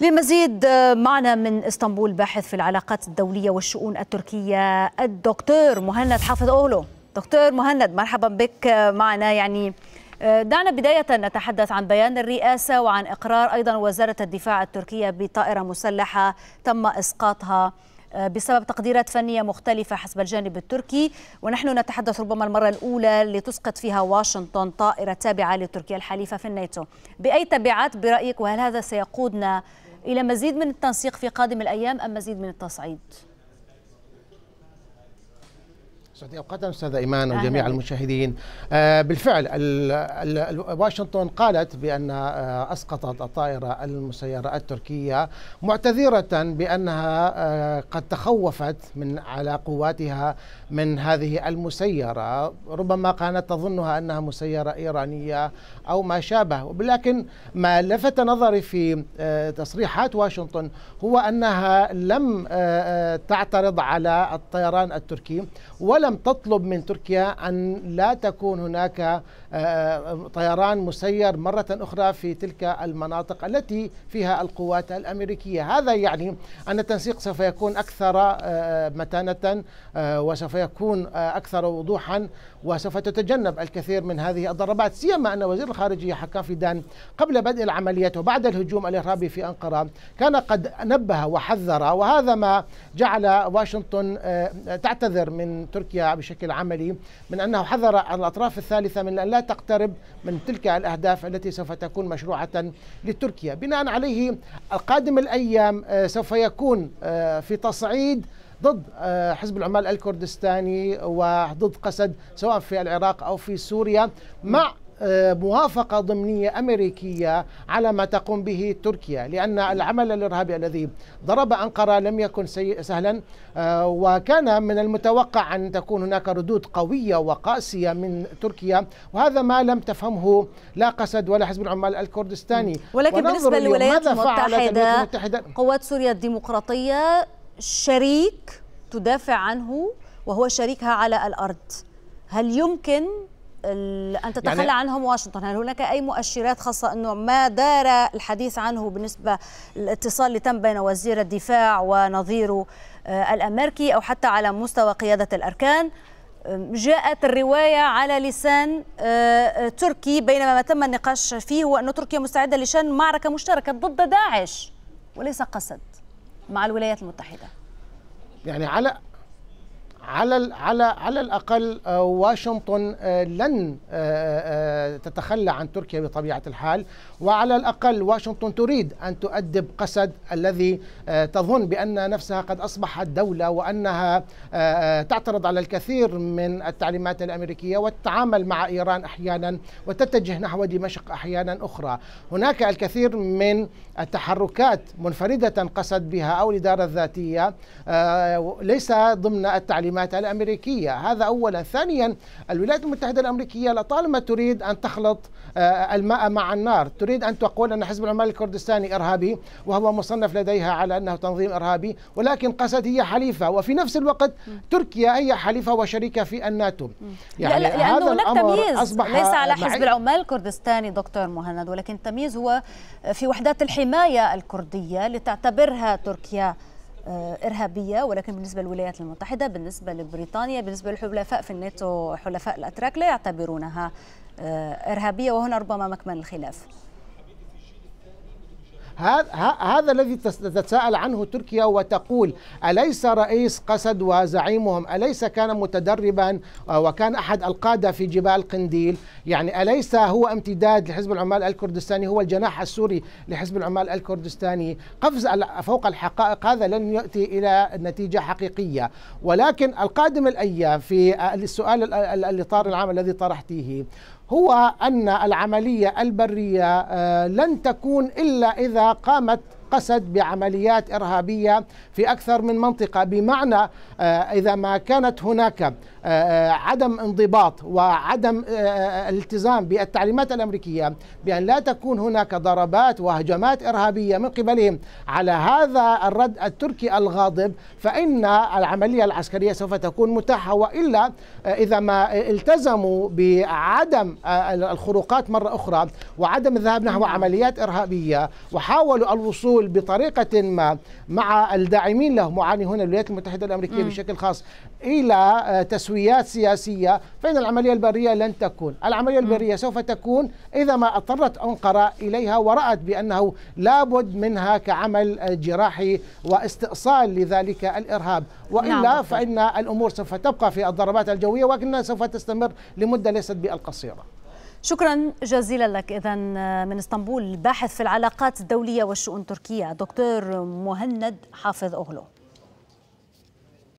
للمزيد آه، معنا من اسطنبول باحث في العلاقات الدولية والشؤون التركية الدكتور مهند حافظ أولو دكتور مهند مرحبا بك آه، معنا يعني آه، دعنا بداية نتحدث عن بيان الرئاسة وعن إقرار أيضا وزارة الدفاع التركية بطائرة مسلحة تم إسقاطها بسبب تقديرات فنية مختلفة حسب الجانب التركي ونحن نتحدث ربما المرة الأولى لتسقط فيها واشنطن طائرة تابعة لتركيا الحليفة في الناتو بأي تبعات برأيك وهل هذا سيقودنا إلى مزيد من التنسيق في قادم الأيام أم مزيد من التصعيد؟ سعدي اوقاتنا استاذ ايمان وجميع المشاهدين آه، بالفعل واشنطن قالت بأن آه، اسقطت الطائره المسيره التركيه معتذره بانها آه، قد تخوفت من على قواتها من هذه المسيره ربما كانت تظنها انها مسيره ايرانيه او ما شابه ولكن ما لفت نظري في تصريحات واشنطن هو انها لم تعترض على الطيران التركي ولا لم تطلب من تركيا أن لا تكون هناك آه، آه، طيران مسير مرة أخرى في تلك المناطق التي فيها القوات الأمريكية هذا يعني أن التنسيق سوف يكون أكثر آه، متانة وسوف يكون أكثر وضوحا وسوف تتجنب الكثير من هذه الضربات سيما أن وزير الخارجية حكام فيدان قبل بدء العمليات وبعد الهجوم الإرهابي في أنقرة كان قد نبه وحذر وهذا ما جعل واشنطن تعتذر من تركيا بشكل عملي من أنه حذر الأطراف الثالثة من أن لا تقترب من تلك الأهداف التي سوف تكون مشروعة لتركيا بناء عليه القادم الأيام آه، سوف يكون آه، في تصعيد ضد آه، حزب العمال الكردستاني وضد قسد سواء في العراق او في سوريا مع آه، موافقة ضمنية أمريكية على ما تقوم به تركيا لأن العمل الإرهابي الذي ضرب أنقرة لم يكن سهلا آه، وكان من المتوقع أن تكون هناك ردود قوية وقاسية من تركيا وهذا ما لم تفهمه لا قسد ولا حزب العمال الكردستاني ولكن بالنسبة للولايات المتحدة, المتحدة قوات سوريا الديمقراطية شريك تدافع عنه وهو شريكها على الأرض هل يمكن أن تتخلى يعني عنهم واشنطن هل هناك أي مؤشرات خاصة أنه ما دار الحديث عنه بالنسبة للاتصال اللي تم بين وزير الدفاع ونظيره آه، الأمريكي أو حتى على مستوى قيادة الأركان جاءت الرواية على لسان آه، آه، تركي بينما ما تم النقاش فيه هو أن تركيا مستعدة لشن معركة مشتركة ضد داعش وليس قسد مع الولايات المتحدة يعني على على على على الاقل آه، واشنطن آه، لن آه، تتخلى عن تركيا بطبيعه الحال وعلى الاقل واشنطن تريد ان تؤدب قسد الذي تظن بان نفسها قد اصبحت دوله وانها تعترض على الكثير من التعليمات الامريكيه وتتعامل مع ايران احيانا وتتجه نحو دمشق احيانا اخرى هناك الكثير من التحركات منفرده قسد بها او الاداره الذاتيه ليس ضمن التعليمات الكلمات الأمريكية هذا أولا ثانيا الولايات المتحدة الأمريكية لطالما تريد أن تخلط آه، الماء مع النار تريد أن تقول أن حزب العمال الكردستاني إرهابي وهو مصنف لديها على أنه تنظيم إرهابي ولكن قسد هي حليفة وفي نفس الوقت تركيا هي حليفة وشريكة في الناتو يعني لا لا لأنه هذا الأمر تمييز أصبح ليس على حزب العمال الكردستاني دكتور مهند ولكن التمييز هو في وحدات الحماية الكردية لتعتبرها تركيا إرهابية ولكن بالنسبة للولايات المتحدة بالنسبة لبريطانيا بالنسبة للحلفاء في الناتو حلفاء الأتراك لا يعتبرونها آه، إرهابية وهنا ربما مكمن الخلاف هذا هذا الذي تتساءل عنه تركيا وتقول أليس رئيس قسد وزعيمهم أليس كان متدربا آه، وكان أحد القادة في جبال قنديل يعني أليس هو امتداد لحزب العمال الكردستاني هو الجناح السوري لحزب العمال الكردستاني قفز فوق الحقائق هذا لن يأتي إلى نتيجة حقيقية ولكن القادم الأيام في السؤال الإطار العام الذي طرحتيه هو أن العملية البرية آه، لن تكون إلا إذا قامت قسد بعمليات إرهابية في أكثر من منطقة بمعنى آه، إذا ما كانت هناك آه، آه، عدم انضباط وعدم التزام بالتعليمات الأمريكية بأن لا تكون هناك ضربات وهجمات إرهابية من قبلهم على هذا الرد التركي الغاضب فإن العملية العسكرية سوف تكون متاحة وإلا إذا ما التزموا بعدم الخروقات مرة أخرى وعدم الذهاب نحو عمليات إرهابية وحاولوا الوصول التعامل بطريقة ما مع الداعمين له معاني هنا الولايات المتحدة الأمريكية م. بشكل خاص إلى آه، تسويات سياسية فإن العملية البرية لن تكون العملية البرية م. سوف تكون إذا ما اضطرت أنقرة إليها ورأت بأنه لابد منها كعمل آه، جراحي واستئصال لذلك الإرهاب وإلا نعم. فإن الأمور سوف تبقى في الضربات الجوية ولكنها سوف تستمر لمدة ليست بالقصيرة شكرا جزيلا لك اذا آه، من اسطنبول باحث في العلاقات الدوليه والشؤون التركيه دكتور مهند حافظ اوغلو